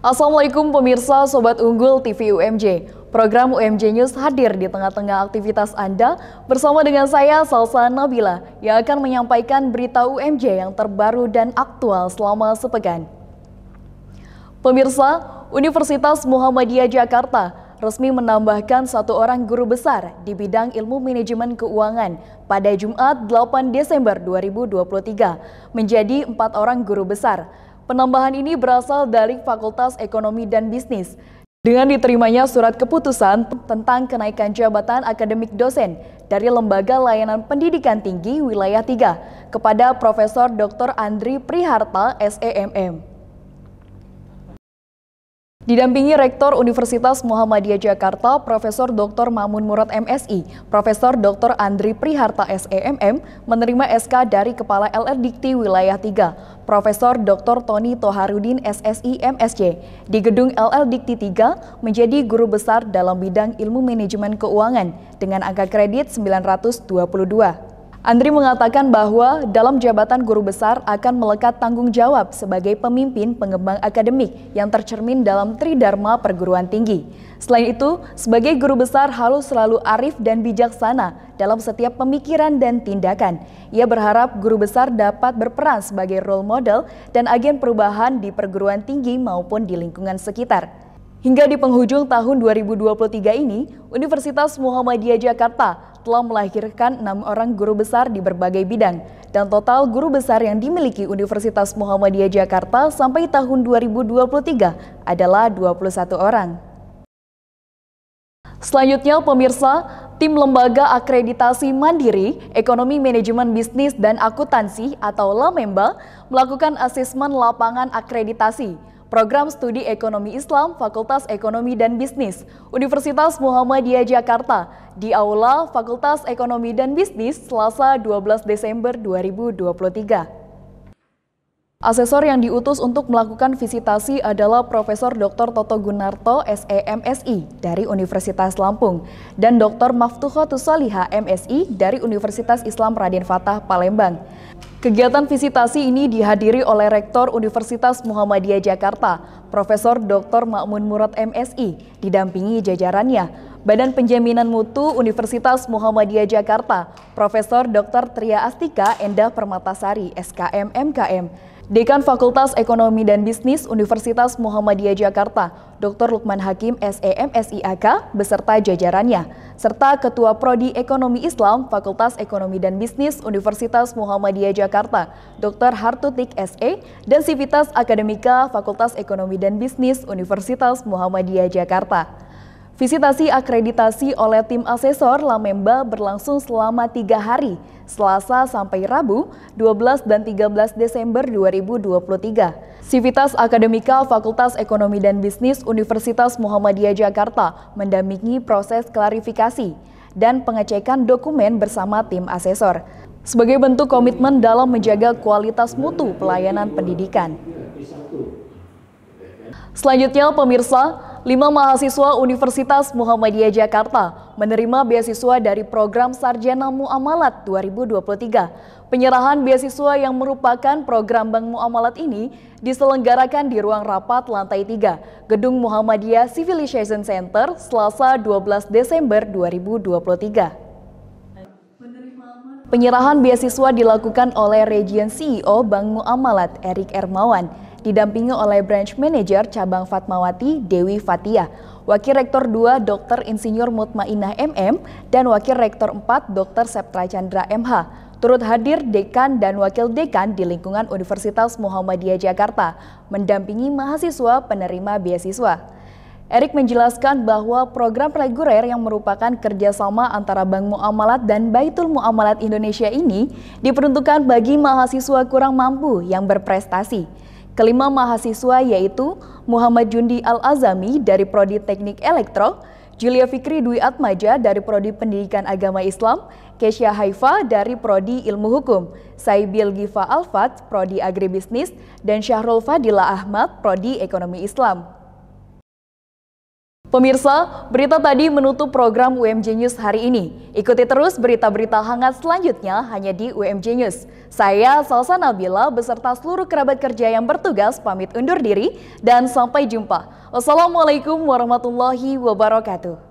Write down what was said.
Assalamualaikum pemirsa Sobat Unggul TV UMJ. Program UMJ News hadir di tengah-tengah aktivitas Anda bersama dengan saya Salsa Nabila yang akan menyampaikan berita UMJ yang terbaru dan aktual selama sepekan. Pemirsa, Universitas Muhammadiyah Jakarta resmi menambahkan satu orang guru besar di bidang ilmu manajemen keuangan pada Jumat 8 Desember 2023 menjadi empat orang guru besar Penambahan ini berasal dari Fakultas Ekonomi dan Bisnis. Dengan diterimanya surat keputusan tentang kenaikan jabatan akademik dosen dari Lembaga Layanan Pendidikan Tinggi Wilayah 3 kepada Profesor Dr. Andri Priharta SEMM. Didampingi Rektor Universitas Muhammadiyah Jakarta, Profesor Dr. Mamun Murad MSI, Profesor Dr. Andri Priharta SEMM menerima SK dari Kepala LR Dikti Wilayah 3, Profesor Dr. Tony Toharudin SSI MSC di Gedung LR Dikti 3 menjadi guru besar dalam bidang ilmu manajemen keuangan dengan angka kredit 922. Andri mengatakan bahwa dalam jabatan guru besar akan melekat tanggung jawab sebagai pemimpin pengembang akademik yang tercermin dalam tridharma perguruan tinggi. Selain itu, sebagai guru besar harus selalu arif dan bijaksana dalam setiap pemikiran dan tindakan. Ia berharap guru besar dapat berperan sebagai role model dan agen perubahan di perguruan tinggi maupun di lingkungan sekitar. Hingga di penghujung tahun 2023 ini, Universitas Muhammadiyah Jakarta telah melahirkan enam orang guru besar di berbagai bidang dan total guru besar yang dimiliki Universitas Muhammadiyah Jakarta sampai tahun 2023 adalah 21 orang. Selanjutnya pemirsa, tim lembaga akreditasi mandiri, ekonomi manajemen bisnis dan akuntansi atau LAMEMBA melakukan asesmen lapangan akreditasi Program Studi Ekonomi Islam Fakultas Ekonomi dan Bisnis Universitas Muhammadiyah Jakarta di Aula Fakultas Ekonomi dan Bisnis Selasa 12 Desember 2023. Asesor yang diutus untuk melakukan visitasi adalah Profesor Dr. Toto Gunarto, SEMSI dari Universitas Lampung dan Dr. Maftuho Tusaliha, MSI dari Universitas Islam Raden Fatah Palembang. Kegiatan visitasi ini dihadiri oleh Rektor Universitas Muhammadiyah Jakarta, Profesor Dr. Makmun Murad MSI, didampingi jajarannya, Badan Penjaminan Mutu Universitas Muhammadiyah Jakarta, Profesor Dr. Tria Astika Endah Permatasari, SKM MKM, Dekan Fakultas Ekonomi dan Bisnis Universitas Muhammadiyah Jakarta, Dr. Lukman Hakim SEMSIAK beserta jajarannya, serta Ketua Prodi Ekonomi Islam Fakultas Ekonomi dan Bisnis Universitas Muhammadiyah Jakarta, Dr. Hartutik SE, dan Sivitas Akademika Fakultas Ekonomi dan Bisnis Universitas Muhammadiyah Jakarta. Visitasi akreditasi oleh tim asesor Lamemba berlangsung selama tiga hari, Selasa sampai Rabu, 12 dan 13 Desember 2023. Sivitas Akademika Fakultas Ekonomi dan Bisnis Universitas Muhammadiyah Jakarta mendampingi proses klarifikasi dan pengecekan dokumen bersama tim asesor sebagai bentuk komitmen dalam menjaga kualitas mutu pelayanan pendidikan. Selanjutnya, pemirsa, Lima mahasiswa Universitas Muhammadiyah Jakarta menerima beasiswa dari program Sarjana Muamalat 2023. Penyerahan beasiswa yang merupakan program Bank Muamalat ini diselenggarakan di ruang rapat lantai 3, Gedung Muhammadiyah Civilization Center, Selasa 12 Desember 2023. Penyerahan beasiswa dilakukan oleh Region CEO Bank Muamalat Erik Ermawan didampingi oleh Branch Manager Cabang Fatmawati Dewi Fatia, Wakil Rektor 2 Dr. Insinyur Mutmainah MM, dan Wakil Rektor 4 Dr. Septra Chandra MH. Turut hadir dekan dan wakil dekan di lingkungan Universitas Muhammadiyah Jakarta, mendampingi mahasiswa penerima beasiswa. Erik menjelaskan bahwa program reguler yang merupakan kerjasama antara Bank Muamalat dan Baitul Muamalat Indonesia ini diperuntukkan bagi mahasiswa kurang mampu yang berprestasi. Kelima mahasiswa yaitu Muhammad Jundi Al-Azami dari Prodi Teknik Elektro, Julia Fikri Dwi Atmaja dari Prodi Pendidikan Agama Islam, Kesia Haifa dari Prodi Ilmu Hukum, Saibil Giva Alfat, Prodi Agribisnis, dan Syahrul Fadila Ahmad, Prodi Ekonomi Islam. Pemirsa, berita tadi menutup program UMJ News hari ini. Ikuti terus berita-berita hangat selanjutnya hanya di UMJ News. Saya Salsa Nabila beserta seluruh kerabat kerja yang bertugas pamit undur diri dan sampai jumpa. Wassalamualaikum warahmatullahi wabarakatuh.